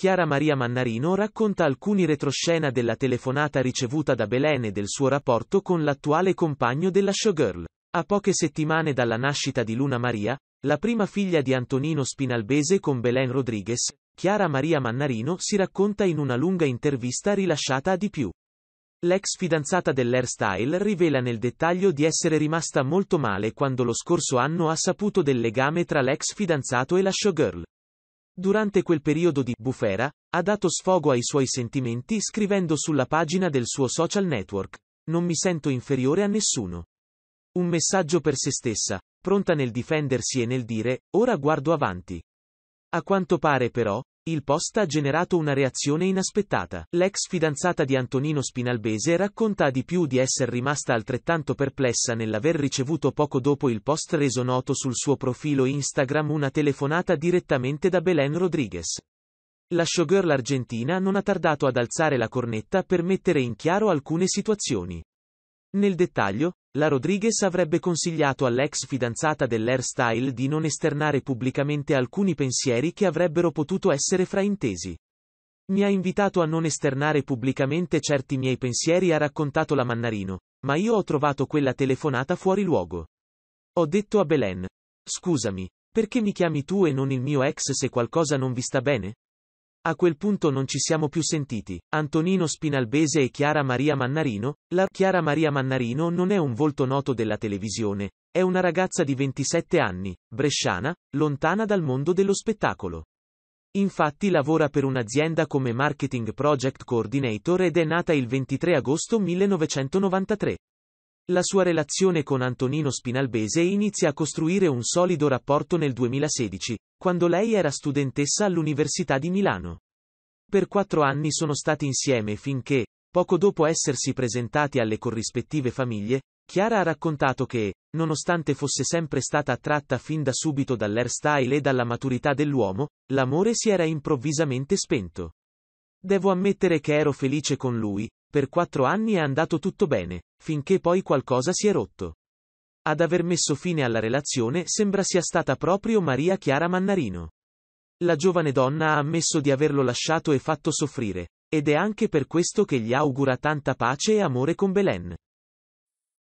Chiara Maria Mannarino racconta alcuni retroscena della telefonata ricevuta da Belen e del suo rapporto con l'attuale compagno della showgirl. A poche settimane dalla nascita di Luna Maria, la prima figlia di Antonino Spinalbese con Belen Rodriguez, Chiara Maria Mannarino si racconta in una lunga intervista rilasciata a Di più. L'ex fidanzata dell'Airstyle rivela nel dettaglio di essere rimasta molto male quando lo scorso anno ha saputo del legame tra l'ex fidanzato e la showgirl. Durante quel periodo di bufera, ha dato sfogo ai suoi sentimenti scrivendo sulla pagina del suo social network. Non mi sento inferiore a nessuno. Un messaggio per se stessa, pronta nel difendersi e nel dire, ora guardo avanti. A quanto pare però, il post ha generato una reazione inaspettata. L'ex fidanzata di Antonino Spinalbese racconta di più di essere rimasta altrettanto perplessa nell'aver ricevuto poco dopo il post reso noto sul suo profilo Instagram una telefonata direttamente da Belen Rodriguez. La showgirl argentina non ha tardato ad alzare la cornetta per mettere in chiaro alcune situazioni. Nel dettaglio, la Rodriguez avrebbe consigliato all'ex fidanzata dell'airstyle di non esternare pubblicamente alcuni pensieri che avrebbero potuto essere fraintesi. Mi ha invitato a non esternare pubblicamente certi miei pensieri ha raccontato la Mannarino, ma io ho trovato quella telefonata fuori luogo. Ho detto a Belen. Scusami, perché mi chiami tu e non il mio ex se qualcosa non vi sta bene? A quel punto non ci siamo più sentiti. Antonino Spinalbese e Chiara Maria Mannarino. La Chiara Maria Mannarino non è un volto noto della televisione, è una ragazza di 27 anni, bresciana, lontana dal mondo dello spettacolo. Infatti lavora per un'azienda come Marketing Project Coordinator ed è nata il 23 agosto 1993. La sua relazione con Antonino Spinalbese inizia a costruire un solido rapporto nel 2016, quando lei era studentessa all'Università di Milano. Per quattro anni sono stati insieme finché, poco dopo essersi presentati alle corrispettive famiglie, Chiara ha raccontato che, nonostante fosse sempre stata attratta fin da subito dall'airstyle e dalla maturità dell'uomo, l'amore si era improvvisamente spento. Devo ammettere che ero felice con lui, per quattro anni è andato tutto bene, finché poi qualcosa si è rotto. Ad aver messo fine alla relazione sembra sia stata proprio Maria Chiara Mannarino. La giovane donna ha ammesso di averlo lasciato e fatto soffrire, ed è anche per questo che gli augura tanta pace e amore con Belen.